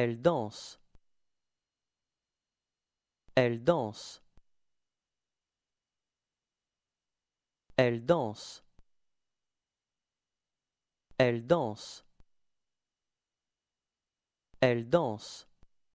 Elle danse. Elle danse. Elle danse. Elle danse. Elle danse.